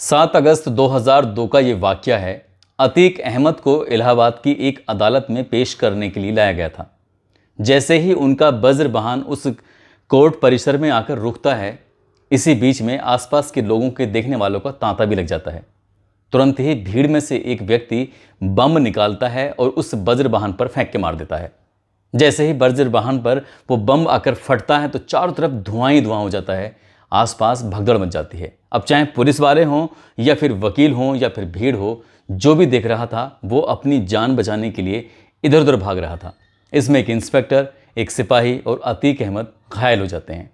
सात अगस्त 2002 का ये वाक्य है अतीक अहमद को इलाहाबाद की एक अदालत में पेश करने के लिए लाया गया था जैसे ही उनका बज्र बहान उस कोर्ट परिसर में आकर रुकता है इसी बीच में आसपास के लोगों के देखने वालों का तांता भी लग जाता है तुरंत ही भीड़ में से एक व्यक्ति बम निकालता है और उस बज्र बहान पर फेंक के मार देता है जैसे ही बज्र बहान पर वो बम आकर फटता है तो चारों तरफ धुआं ही धुआं हो जाता है आसपास भगदड़ मच जाती है अब चाहे पुलिस वाले हों या फिर वकील हों या फिर भीड़ हो जो भी देख रहा था वो अपनी जान बचाने के लिए इधर उधर भाग रहा था इसमें एक इंस्पेक्टर एक सिपाही और अतीक अहमद घायल हो जाते हैं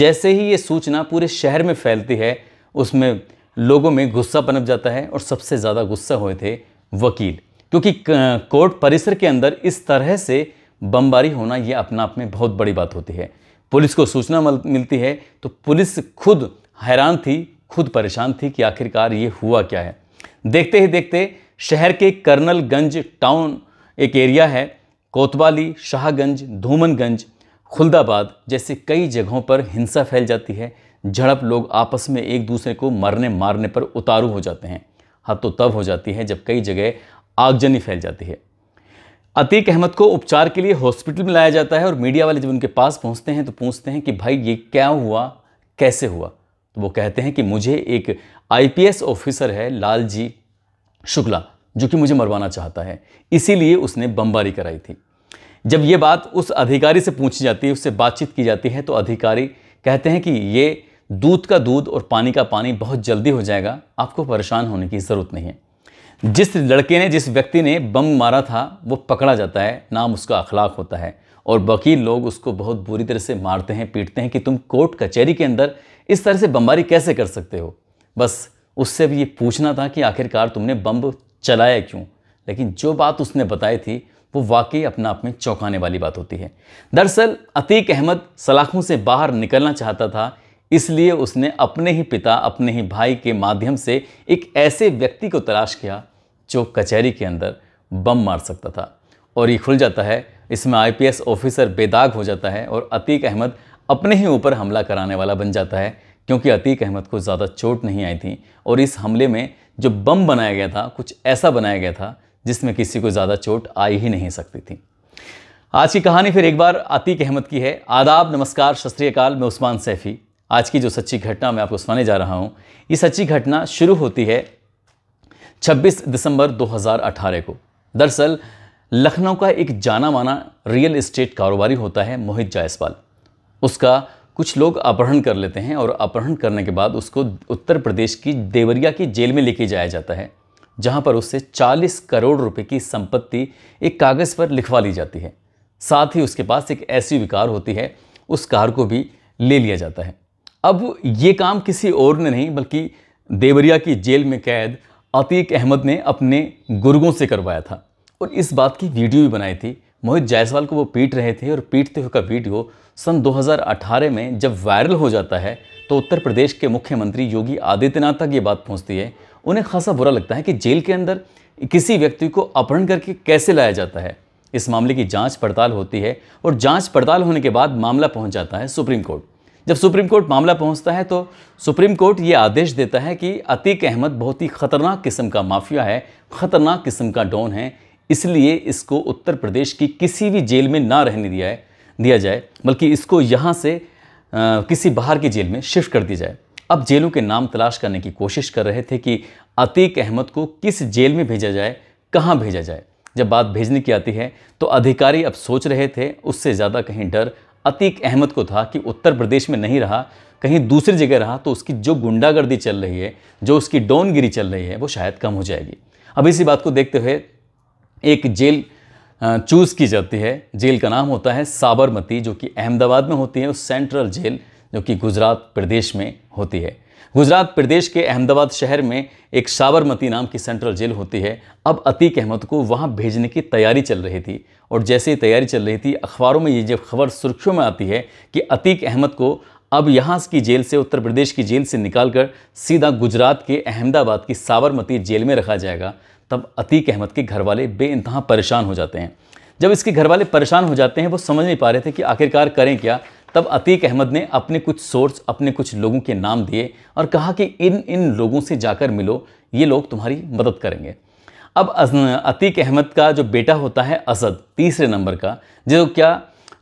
जैसे ही ये सूचना पूरे शहर में फैलती है उसमें लोगों में गुस्सा पनप जाता है और सबसे ज़्यादा गुस्सा हुए थे वकील क्योंकि कोर्ट परिसर के अंदर इस तरह से बमबारी होना ये अपना आप में बहुत बड़ी बात होती है पुलिस को सूचना मिलती है तो पुलिस खुद हैरान थी खुद परेशान थी कि आखिरकार ये हुआ क्या है देखते ही देखते शहर के कर्नलगंज टाउन एक एरिया है कोतवाली शाहगंज धूमनगंज खुलदाबाद जैसे कई जगहों पर हिंसा फैल जाती है झड़प लोग आपस में एक दूसरे को मरने मारने पर उतारू हो जाते हैं हद तो तब हो जाती है जब कई जगह आगजनी फैल जाती है अतीक अहमद को उपचार के लिए हॉस्पिटल में लाया जाता है और मीडिया वाले जब उनके पास पहुंचते हैं तो पूछते हैं कि भाई ये क्या हुआ कैसे हुआ तो वो कहते हैं कि मुझे एक आईपीएस ऑफिसर है लाल जी शुक्ला जो कि मुझे मरवाना चाहता है इसीलिए उसने बमबारी कराई थी जब ये बात उस अधिकारी से पूछी जाती है उससे बातचीत की जाती है तो अधिकारी कहते हैं कि ये दूध का दूध और पानी का पानी बहुत जल्दी हो जाएगा आपको परेशान होने की ज़रूरत नहीं है जिस लड़के ने जिस व्यक्ति ने बम मारा था वो पकड़ा जाता है नाम उसका अखलाक होता है और वकील लोग उसको बहुत बुरी तरह से मारते हैं पीटते हैं कि तुम कोर्ट कचहरी के अंदर इस तरह से बमबारी कैसे कर सकते हो बस उससे भी ये पूछना था कि आखिरकार तुमने बम चलाया क्यों लेकिन जो बात उसने बताई थी वो वाकई अपना आप में चौंकाने वाली बात होती है दरअसल अतीक अहमद सलाखों से बाहर निकलना चाहता था इसलिए उसने अपने ही पिता अपने ही भाई के माध्यम से एक ऐसे व्यक्ति को तलाश किया जो कचहरी के अंदर बम मार सकता था और ये खुल जाता है इसमें आईपीएस ऑफिसर बेदाग हो जाता है और अतीक अहमद अपने ही ऊपर हमला कराने वाला बन जाता है क्योंकि अतीक अहमद को ज़्यादा चोट नहीं आई थी और इस हमले में जो बम बनाया गया था कुछ ऐसा बनाया गया था जिसमें किसी को ज़्यादा चोट आई ही नहीं सकती थी आज की कहानी फिर एक बार अतीक अहमद की है आदाब नमस्कार शस्त्रीकाल मैं उस्मान सैफ़ी आज की जो सच्ची घटना मैं आपको सुनाने जा रहा हूँ ये सच्ची घटना शुरू होती है 26 दिसंबर 2018 को दरअसल लखनऊ का एक जाना माना रियल इस्टेट कारोबारी होता है मोहित जायसवाल उसका कुछ लोग अपहरण कर लेते हैं और अपहरण करने के बाद उसको उत्तर प्रदेश की देवरिया की जेल में लेके जाया जाता है जहां पर उससे 40 करोड़ रुपए की संपत्ति एक कागज़ पर लिखवा ली जाती है साथ ही उसके पास एक ऐसी कार होती है उस कार को भी ले लिया जाता है अब ये काम किसी और ने नहीं बल्कि देवरिया की जेल में कैद आतीक अहमद ने अपने गुर्गों से करवाया था और इस बात की वीडियो भी बनाई थी मोहित जायसवाल को वो पीट रहे थे और पीटते हुए का वीडियो सन 2018 में जब वायरल हो जाता है तो उत्तर प्रदेश के मुख्यमंत्री योगी आदित्यनाथ तक ये बात पहुंचती है उन्हें खासा बुरा लगता है कि जेल के अंदर किसी व्यक्ति को अपहरण करके कैसे लाया जाता है इस मामले की जाँच पड़ताल होती है और जाँच पड़ताल होने के बाद मामला पहुँच जाता है सुप्रीम कोर्ट जब सुप्रीम कोर्ट मामला पहुंचता है तो सुप्रीम कोर्ट ये आदेश देता है कि अतीक अहमद बहुत ही ख़तरनाक किस्म का माफिया है ख़तरनाक किस्म का डॉन है इसलिए इसको उत्तर प्रदेश की किसी भी जेल में ना रहने दिया है दिया जाए बल्कि इसको यहाँ से आ, किसी बाहर की जेल में शिफ्ट कर दी जाए अब जेलों के नाम तलाश करने की कोशिश कर रहे थे कि अतीक अहमद को किस जेल में भेजा जाए कहाँ भेजा जाए जब बात भेजने की आती है तो अधिकारी अब सोच रहे थे उससे ज़्यादा कहीं डर अतीक अहमद को था कि उत्तर प्रदेश में नहीं रहा कहीं दूसरी जगह रहा तो उसकी जो गुंडागर्दी चल रही है जो उसकी डोनगिरी चल रही है वो शायद कम हो जाएगी अब इसी बात को देखते हुए एक जेल चूज़ की जाती है जेल का नाम होता है साबरमती जो कि अहमदाबाद में होती है उस सेंट्रल जेल जो कि गुजरात प्रदेश में होती है गुजरात प्रदेश के अहमदाबाद शहर में एक साबरमती नाम की सेंट्रल जेल होती है अब अतीक अहमद को वहाँ भेजने की तैयारी चल रही थी और जैसे ही तैयारी चल रही थी अखबारों में ये जब खबर सुर्खियों में आती है कि अतीक अहमद को अब यहाँ की जेल से उत्तर प्रदेश की जेल से निकालकर सीधा गुजरात के अहमदाबाद की साबरमती जेल में रखा जाएगा तब अतीक अहमद के घर वाले बे परेशान हो जाते हैं जब इसके घर वाले परेशान हो जाते हैं वो समझ नहीं पा रहे थे कि आखिरकार करें क्या तब अतीक अहमद ने अपने कुछ सोर्स अपने कुछ लोगों के नाम दिए और कहा कि इन इन लोगों से जाकर मिलो ये लोग तुम्हारी मदद करेंगे अब अतीक अहमद का जो बेटा होता है असद तीसरे नंबर का जो क्या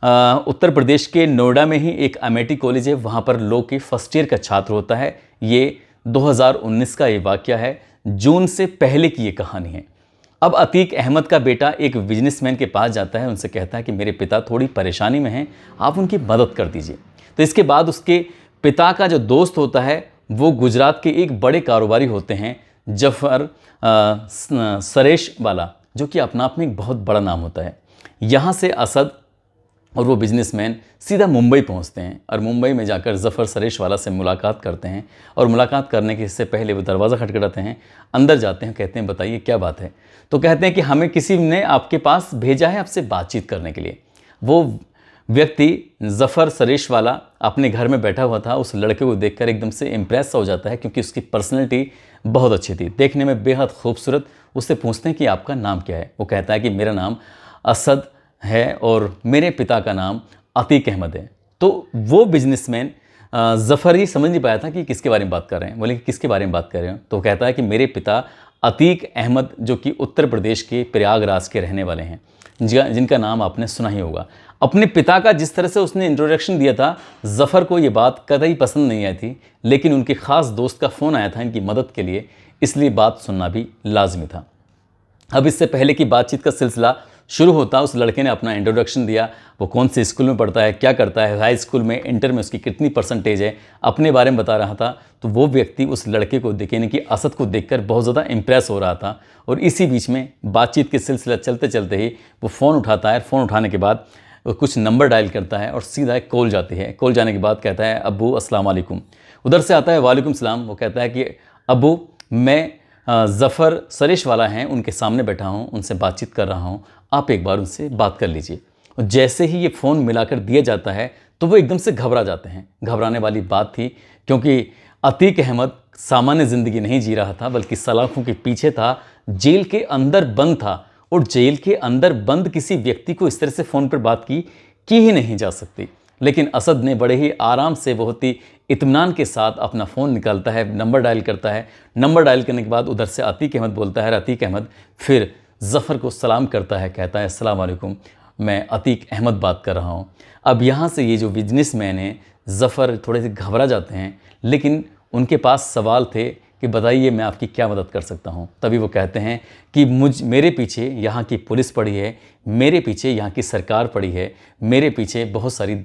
आ, उत्तर प्रदेश के नोएडा में ही एक अमेठी कॉलेज है वहाँ पर लो के फर्स्ट ईयर का छात्र होता है ये 2019 का ये वाक्य है जून से पहले की ये कहानी है अब अतीक अहमद का बेटा एक बिजनेसमैन के पास जाता है उनसे कहता है कि मेरे पिता थोड़ी परेशानी में हैं आप उनकी मदद कर दीजिए तो इसके बाद उसके पिता का जो दोस्त होता है वो गुजरात के एक बड़े कारोबारी होते हैं जफर सरेश वाला जो कि अपना आप में एक बहुत बड़ा नाम होता है यहाँ से असद और वो बिजनेसमैन सीधा मुंबई पहुंचते हैं और मुंबई में जाकर जफ़र सरेश वाला से मुलाकात करते हैं और मुलाकात करने के इससे पहले वो दरवाज़ा खटखटाते हैं अंदर जाते हैं कहते हैं बताइए क्या बात है तो कहते हैं कि हमें किसी ने आपके पास भेजा है आपसे बातचीत करने के लिए वो व्यक्ति जफ़र सरेश वाला अपने घर में बैठा हुआ था उस लड़के को देखकर एकदम से इम्प्रेस हो जाता है क्योंकि उसकी पर्सनैलिटी बहुत अच्छी थी देखने में बेहद खूबसूरत उससे पूछते हैं कि आपका नाम क्या है वो कहता है कि मेरा नाम असद है और मेरे पिता का नाम अतीक अहमद है तो वो बिजनेसमैन जफ़र ही समझ नहीं पाया था कि किसके बारे में बात कर रहे हैं बोले कि किसके बारे में बात कर रहे हैं तो कहता है कि मेरे पिता अतीक अहमद जो कि उत्तर प्रदेश के प्रयागराज के रहने वाले हैं जिनका नाम आपने सुना ही होगा अपने पिता का जिस तरह से उसने इंट्रोडक्शन दिया था जफ़र को ये बात कदई पसंद नहीं आई थी लेकिन उनके ख़ास दोस्त का फ़ोन आया था इनकी मदद के लिए इसलिए बात सुनना भी लाजमी था अब इससे पहले की बातचीत का सिलसिला शुरू होता उस लड़के ने अपना इंट्रोडक्शन दिया वो कौन से स्कूल में पढ़ता है क्या करता है हाई स्कूल में इंटर में उसकी कितनी परसेंटेज है अपने बारे में बता रहा था तो वो व्यक्ति उस लड़के को देखे यानी कि असद को देखकर बहुत ज़्यादा इंप्रेस हो रहा था और इसी बीच में बातचीत के सिलसिला चलते चलते ही वो फ़ोन उठाता है फ़ोन उठाने के बाद कुछ नंबर डायल करता है और सीधा एक कॉल जाती है कॉल जाने के बाद कहता है अबू असलम उधर से आता है वालेकुम सलाम वो कहता है कि अबू मैं ज़फ़र सरेश वाला हैं उनके सामने बैठा हूँ उनसे बातचीत कर रहा हूँ आप एक बार उनसे बात कर लीजिए और जैसे ही ये फ़ोन मिलाकर दिया जाता है तो वो एकदम से घबरा जाते हैं घबराने वाली बात थी क्योंकि अतीक अहमद सामान्य ज़िंदगी नहीं जी रहा था बल्कि सलाखों के पीछे था जेल के अंदर बंद था और जेल के अंदर बंद किसी व्यक्ति को इस तरह से फ़ोन पर बात की की ही नहीं जा सकती लेकिन असद ने बड़े ही आराम से बहुत ही इतमान के साथ अपना फ़ोन निकालता है नंबर डायल करता है नंबर डायल करने के बाद उधर से अतीक अहमद बोलता है अतीक अहमद फिर जफ़र को सलाम करता है कहता है असलम मैं अतीक अहमद बात कर रहा हूँ अब यहाँ से ये जो बिजनेस मैन हैं जफ़र थोड़े से घबरा जाते हैं लेकिन उनके पास सवाल थे कि बताइए मैं आपकी क्या मदद कर सकता हूँ तभी वो कहते हैं कि मुझ मेरे पीछे यहाँ की पुलिस पड़ी है मेरे पीछे यहाँ की सरकार पड़ी है मेरे पीछे बहुत सारी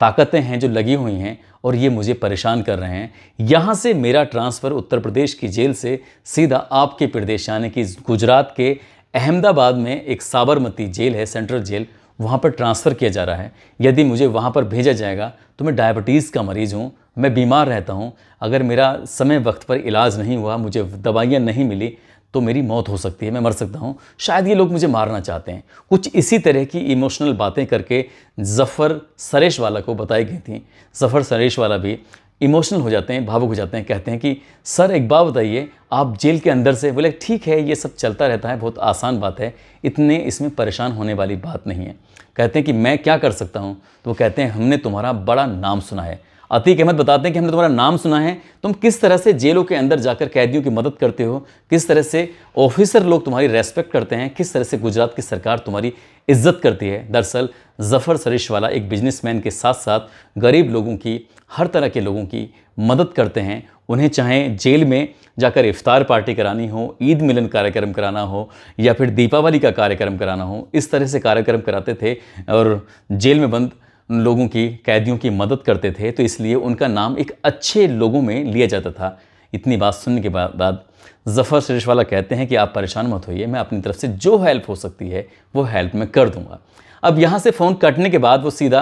ताकतें हैं जो लगी हुई हैं और ये मुझे परेशान कर रहे हैं यहाँ से मेरा ट्रांसफ़र उत्तर प्रदेश की जेल से सीधा आपके प्रदेश यानी कि गुजरात के अहमदाबाद में एक साबरमती जेल है सेंट्रल जेल वहाँ पर ट्रांसफ़र किया जा रहा है यदि मुझे वहाँ पर भेजा जाएगा तो मैं डायबिटीज़ का मरीज़ हूँ मैं बीमार रहता हूँ अगर मेरा समय वक्त पर इलाज नहीं हुआ मुझे दवाइयाँ नहीं मिली तो मेरी मौत हो सकती है मैं मर सकता हूँ शायद ये लोग मुझे मारना चाहते हैं कुछ इसी तरह की इमोशनल बातें करके जफ़र सरेश वाला को बताई गई थी जफ़र सरेश वाला भी इमोशनल हो जाते हैं भावुक हो जाते हैं कहते हैं कि सर एक बात बताइए आप जेल के अंदर से बोले ठीक है ये सब चलता रहता है बहुत आसान बात है इतने इसमें परेशान होने वाली बात नहीं है कहते हैं कि मैं क्या कर सकता हूँ तो वो कहते हैं हमने तुम्हारा बड़ा नाम सुना है अतीक अहमद बताते हैं कि हमने तुम्हारा नाम सुना है तुम किस तरह से जेलों के अंदर जाकर कैदियों की मदद करते हो किस तरह से ऑफिसर लोग तुम्हारी रेस्पेक्ट करते हैं किस तरह से गुजरात की सरकार तुम्हारी इज्जत करती है दरअसल जफ़र वाला एक बिजनेसमैन के साथ साथ गरीब लोगों की हर तरह के लोगों की मदद करते हैं उन्हें चाहे जेल में जाकर इफ्तार पार्टी करानी हो ईद मिलन कार्यक्रम कराना हो या फिर दीपावली का कार्यक्रम कराना हो इस तरह से कार्यक्रम कराते थे और जेल में बंद लोगों की कैदियों की मदद करते थे तो इसलिए उनका नाम एक अच्छे लोगों में लिया जाता था इतनी बात सुनने के बाद जफ़र वाला कहते हैं कि आप परेशान मत होइए मैं अपनी तरफ से जो हेल्प हो सकती है वो हेल्प मैं कर दूंगा अब यहाँ से फ़ोन कटने के बाद वो सीधा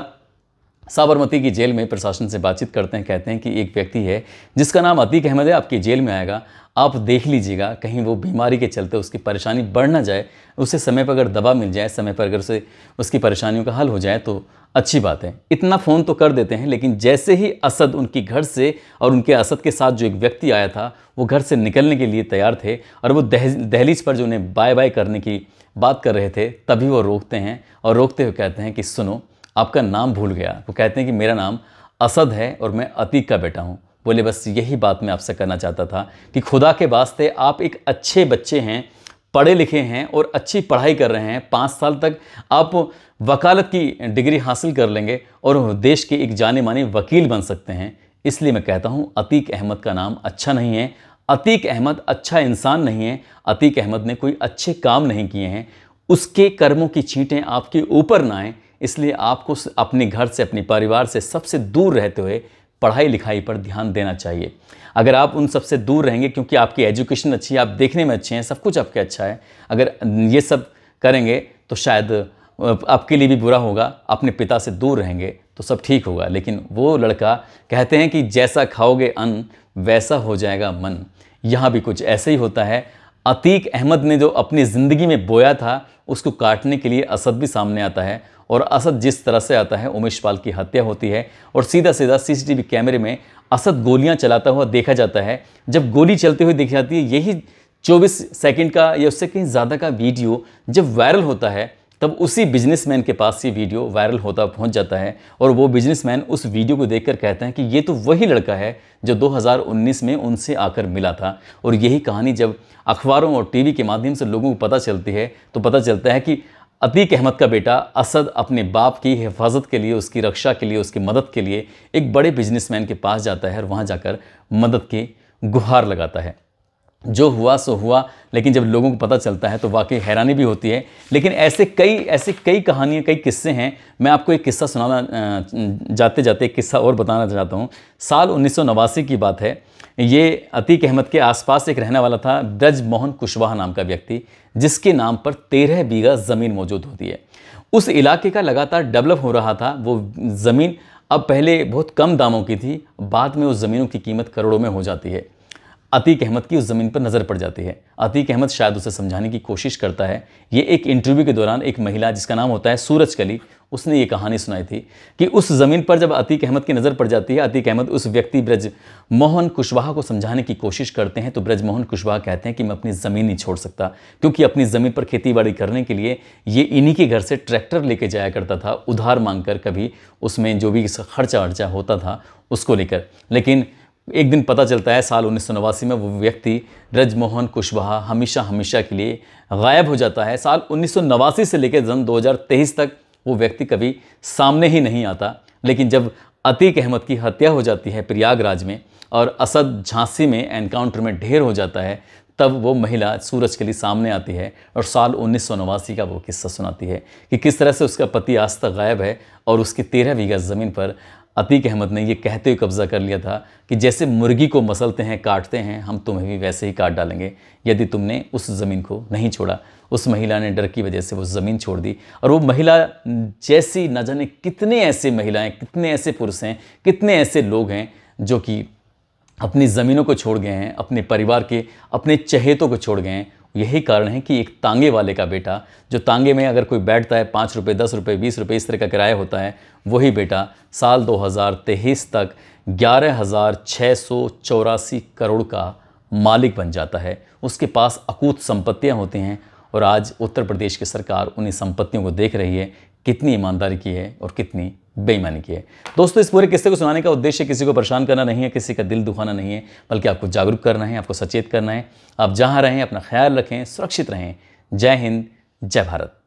साबरमती की जेल में प्रशासन से बातचीत करते हैं कहते हैं कि एक व्यक्ति है जिसका नाम अतीक अहमद है आपकी जेल में आएगा आप देख लीजिएगा कहीं वो बीमारी के चलते उसकी परेशानी बढ़ ना जाए उसे समय पर अगर दवा मिल जाए समय पर अगर उसे उसकी परेशानियों का हल हो जाए तो अच्छी बात है इतना फ़ोन तो कर देते हैं लेकिन जैसे ही असद उनकी घर से और उनके असद के साथ जो एक व्यक्ति आया था वो घर से निकलने के लिए तैयार थे और वो दह, दहलीज पर जो उन्हें बाय बाय करने की बात कर रहे थे तभी वो रोकते हैं और रोकते हुए कहते हैं कि सुनो आपका नाम भूल गया वो कहते हैं कि मेरा नाम असद है और मैं अतीक का बेटा हूँ बोले बस यही बात मैं आपसे करना चाहता था कि खुदा के वास्ते आप एक अच्छे बच्चे हैं पढ़े लिखे हैं और अच्छी पढ़ाई कर रहे हैं पाँच साल तक आप वकालत की डिग्री हासिल कर लेंगे और देश के एक जाने माने वकील बन सकते हैं इसलिए मैं कहता हूँ अतीक अहमद का नाम अच्छा नहीं है अतीक अहमद अच्छा इंसान नहीं है अतीक अहमद ने कोई अच्छे काम नहीं किए हैं उसके कर्मों की छींटें आपके ऊपर ना आएँ इसलिए आपको अपने घर से अपने परिवार से सबसे दूर रहते हुए पढ़ाई लिखाई पर ध्यान देना चाहिए अगर आप उन सबसे दूर रहेंगे क्योंकि आपकी एजुकेशन अच्छी है आप देखने में अच्छे हैं सब कुछ आपके अच्छा है अगर ये सब करेंगे तो शायद आपके लिए भी बुरा होगा अपने पिता से दूर रहेंगे तो सब ठीक होगा लेकिन वो लड़का कहते हैं कि जैसा खाओगे अन्न वैसा हो जाएगा मन यहाँ भी कुछ ऐसे ही होता है अतीक अहमद ने जो अपनी ज़िंदगी में बोया था उसको काटने के लिए असद भी सामने आता है और असद जिस तरह से आता है उमेश पाल की हत्या होती है और सीधा सीधा सीसीटीवी कैमरे में असद गोलियां चलाता हुआ देखा जाता है जब गोली चलते हुए देखी जाती है यही 24 सेकंड का या उससे कहीं ज़्यादा का वीडियो जब वायरल होता है तब उसी बिजनेसमैन के पास ये वीडियो वायरल होता पहुंच जाता है और वो बिजनेसमैन उस वीडियो को देखकर कहते हैं कि ये तो वही लड़का है जो 2019 में उनसे आकर मिला था और यही कहानी जब अखबारों और टीवी के माध्यम से लोगों को पता चलती है तो पता चलता है कि अतीक अहमद का बेटा असद अपने बाप की हिफाजत के लिए उसकी रक्षा के लिए उसकी मदद के लिए एक बड़े बिजनेसमैन के पास जाता है और वहाँ जाकर मदद की गुहार लगाता है जो हुआ सो हुआ लेकिन जब लोगों को पता चलता है तो वाकई हैरानी भी होती है लेकिन ऐसे कई ऐसे कई कहानियाँ कई किस्से हैं मैं आपको एक किस्सा सुनाना जाते जाते एक किस्सा और बताना चाहता हूँ साल उन्नीस की बात है ये अतीक अहमद के आसपास एक रहने वाला था ब्रज मोहन कुशवाहा नाम का व्यक्ति जिसके नाम पर तेरह बीघा ज़मीन मौजूद होती है उस इलाके का लगातार डेवलप हो रहा था वो ज़मीन अब पहले बहुत कम दामों की थी बाद में उस ज़मीनों की कीमत करोड़ों में हो जाती है अतीक अहमद की उस ज़मीन पर नज़र पड़ जाती है अतीक अहमद शायद उसे समझाने की कोशिश करता है ये एक इंटरव्यू के दौरान एक महिला जिसका नाम होता है सूरज कली उसने ये कहानी सुनाई थी कि उस ज़मीन पर जब अतीक अहमद की नज़र पड़ जाती है अतीक अहमद उस व्यक्ति ब्रज मोहन कुशवाहा को समझाने की कोशिश करते हैं तो ब्रज मोहन कुशवाहा कहते हैं कि मैं अपनी ज़मीन नहीं छोड़ सकता क्योंकि अपनी ज़मीन पर खेती करने के लिए ये इन्हीं के घर से ट्रैक्टर लेके जाया करता था उधार मांग कर कभी उसमें जो भी खर्चा वर्चा होता था उसको लेकर लेकिन एक दिन पता चलता है साल उन्नीस में वो व्यक्ति ब्रजमोहन कुशवाहा हमेशा हमेशा के लिए गायब हो जाता है साल उन्नीस से लेकर सन 2023 तक वो व्यक्ति कभी सामने ही नहीं आता लेकिन जब अतीक अहमद की हत्या हो जाती है प्रयागराज में और असद झांसी में एनकाउंटर में ढेर हो जाता है तब वो महिला सूरज के लिए सामने आती है और साल उन्नीस का वो किस्सा सुनाती है कि किस तरह से उसका पति आज तक गायब है और उसकी तेरह बीघा ज़मीन पर अतीक अहमद ने ये कहते हुए कब्ज़ा कर लिया था कि जैसे मुर्गी को मसलते हैं काटते हैं हम तुम्हें भी वैसे ही काट डालेंगे यदि तुमने उस ज़मीन को नहीं छोड़ा उस महिला ने डर की वजह से वो ज़मीन छोड़ दी और वो महिला जैसी न जाने कितने ऐसे महिलाएं कितने ऐसे पुरुष हैं कितने ऐसे लोग हैं जो कि अपनी ज़मीनों को छोड़ गए हैं अपने परिवार के अपने चहेतों को छोड़ गए हैं यही कारण है कि एक तांगे वाले का बेटा जो तांगे में अगर कोई बैठता है पाँच रुपये दस रुपये बीस रुपये इस तरह का किराया होता है वही बेटा साल 2023 तक ग्यारह हज़ार छः सौ चौरासी करोड़ का मालिक बन जाता है उसके पास अकूत संपत्तियाँ होती हैं और आज उत्तर प्रदेश की सरकार उन्हीं संपत्तियों को देख रही है कितनी ईमानदारी की है और कितनी बेईमानी की है दोस्तों इस पूरे किस्से को सुनाने का उद्देश्य किसी को परेशान करना नहीं है किसी का दिल दुखाना नहीं है बल्कि आपको जागरूक करना है आपको सचेत करना है आप जहाँ रहें अपना ख्याल रखें सुरक्षित रहें जय हिंद जय भारत